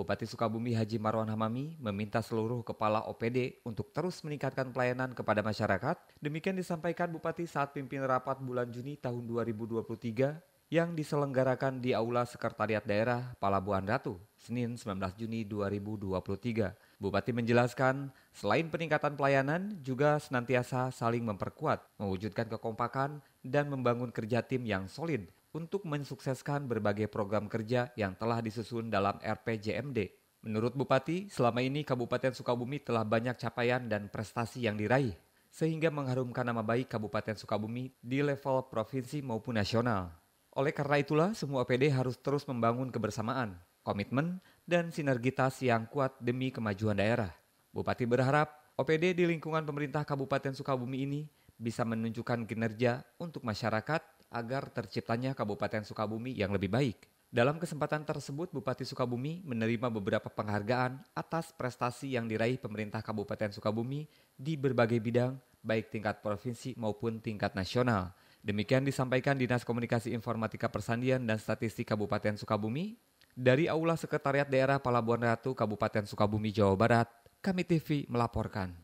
Bupati Sukabumi Haji Marwan Hamami meminta seluruh kepala OPD untuk terus meningkatkan pelayanan kepada masyarakat. Demikian disampaikan Bupati saat pimpin rapat bulan Juni tahun 2023 yang diselenggarakan di Aula Sekretariat Daerah Palabuhan Ratu, Senin 19 Juni 2023. Bupati menjelaskan, selain peningkatan pelayanan, juga senantiasa saling memperkuat, mewujudkan kekompakan, dan membangun kerja tim yang solid untuk mensukseskan berbagai program kerja yang telah disusun dalam RPJMD. Menurut Bupati, selama ini Kabupaten Sukabumi telah banyak capaian dan prestasi yang diraih, sehingga mengharumkan nama baik Kabupaten Sukabumi di level provinsi maupun nasional. Oleh karena itulah, semua PD harus terus membangun kebersamaan, komitmen, dan sinergitas yang kuat demi kemajuan daerah. Bupati berharap OPD di lingkungan pemerintah Kabupaten Sukabumi ini bisa menunjukkan kinerja untuk masyarakat agar terciptanya Kabupaten Sukabumi yang lebih baik. Dalam kesempatan tersebut, Bupati Sukabumi menerima beberapa penghargaan atas prestasi yang diraih pemerintah Kabupaten Sukabumi di berbagai bidang, baik tingkat provinsi maupun tingkat nasional. Demikian disampaikan Dinas Komunikasi Informatika Persandian dan Statistik Kabupaten Sukabumi dari Aula Sekretariat Daerah Palabuhan Ratu, Kabupaten Sukabumi, Jawa Barat, kami TV melaporkan.